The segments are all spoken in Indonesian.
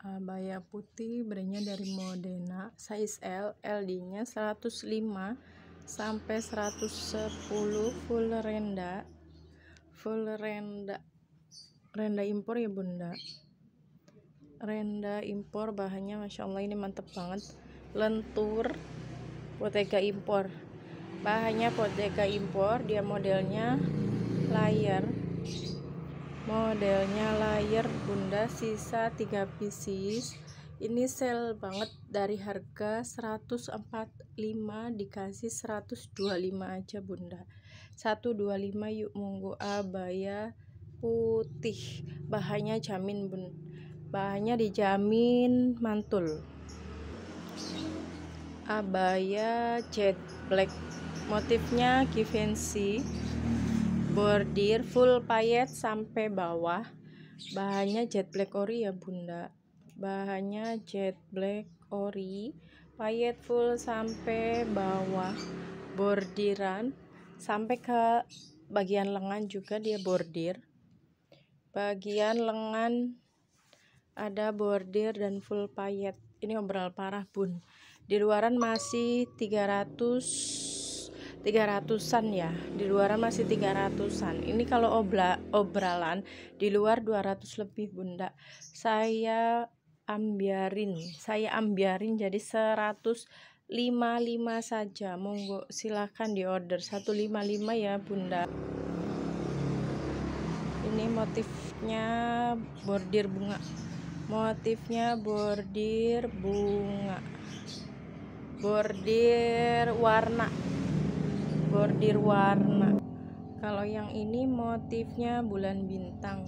abaya eh, putih brandnya dari Modena size L LD-nya 105 sampai 110 full renda full renda renda impor ya bunda renda impor bahannya Masya Allah ini mantep banget lentur potega impor bahannya potega impor dia modelnya layar modelnya layar bunda sisa 3 pieces ini sel banget dari harga 145 dikasih 125 aja bunda 125 yuk monggo abaya putih bahannya jamin bun bahannya dijamin mantul abaya jet black motifnya givenchy bordir full payet sampai bawah bahannya jet black ori ya bunda bahannya jet black ori payet full sampai bawah bordiran sampai ke bagian lengan juga dia bordir bagian lengan ada bordir dan full payet ini obral parah bun di luaran masih 300 300-an ya di luar masih 300-an ini kalau obla, obralan di luar 200 lebih bunda saya ambiarin saya ambiarin jadi lima lima saja monggo silahkan di order 155 ya bunda ini motifnya bordir bunga motifnya bordir bunga bordir warna bordir warna kalau yang ini motifnya bulan bintang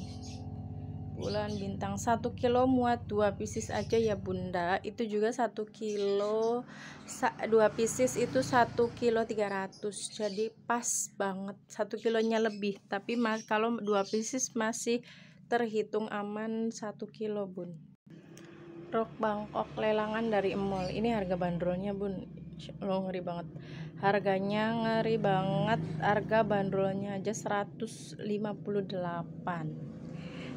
bulan bintang satu kilo muat dua pieces aja ya bunda itu juga satu kilo dua pieces itu satu kilo tiga ratus. jadi pas banget Satu kilonya lebih tapi kalau dua pieces masih terhitung aman satu kilo bun rok Bangkok lelangan dari emol ini harga bandrolnya bun lo ngeri banget harganya ngeri banget harga bandrolnya aja 158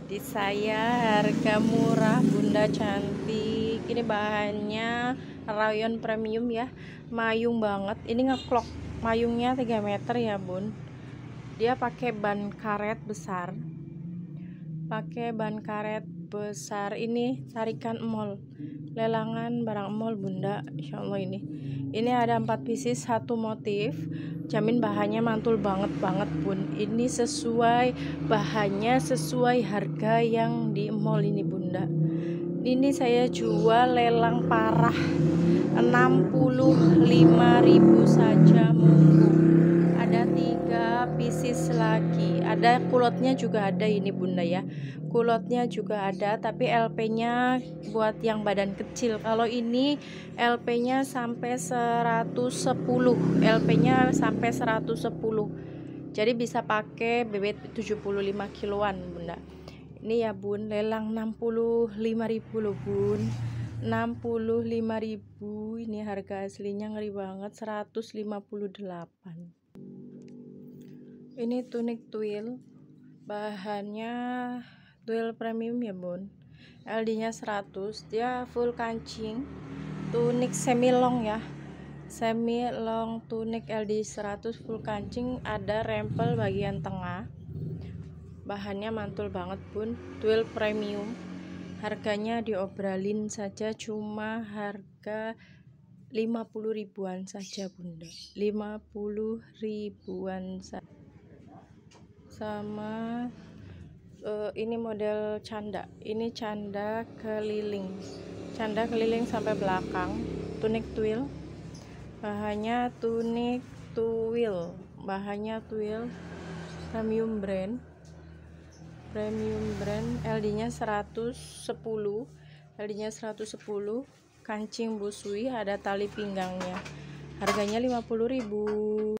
di saya harga murah bunda cantik ini bahannya rayon premium ya mayung banget ini ngeklok mayungnya 3 meter ya bun dia pakai ban karet besar pakai ban karet besar ini tarikan emol lelangan barang emol, bunda insya Allah ini ini ada empat pieces satu motif jamin bahannya mantul banget banget bun ini sesuai bahannya sesuai harga yang di mall ini bunda ini saya jual lelang parah 65.000 saja monggo ada tiga pieces lagi ada kulotnya juga ada ini bunda ya kulotnya juga ada tapi LP nya buat yang badan kecil kalau ini LP nya sampai 110 LP nya sampai 110 jadi bisa pakai bebet 75 kiloan bunda ini ya bun lelang 65.000 loh bun 65.000 ini harga aslinya ngeri banget 158 ini tunik twill bahannya twill premium ya bun LD nya 100 dia full kancing tunik semi long ya semi long tunik LD 100 full kancing ada rempel bagian tengah bahannya mantul banget bun twill premium harganya diobralin saja cuma harga 50 ribuan saja bunda 50 ribuan saja sama uh, ini model canda ini canda keliling canda keliling sampai belakang tunik twill bahannya tunik twill bahannya twill premium brand premium brand LD nya 110 LD nya 110 kancing busui ada tali pinggangnya harganya ribu.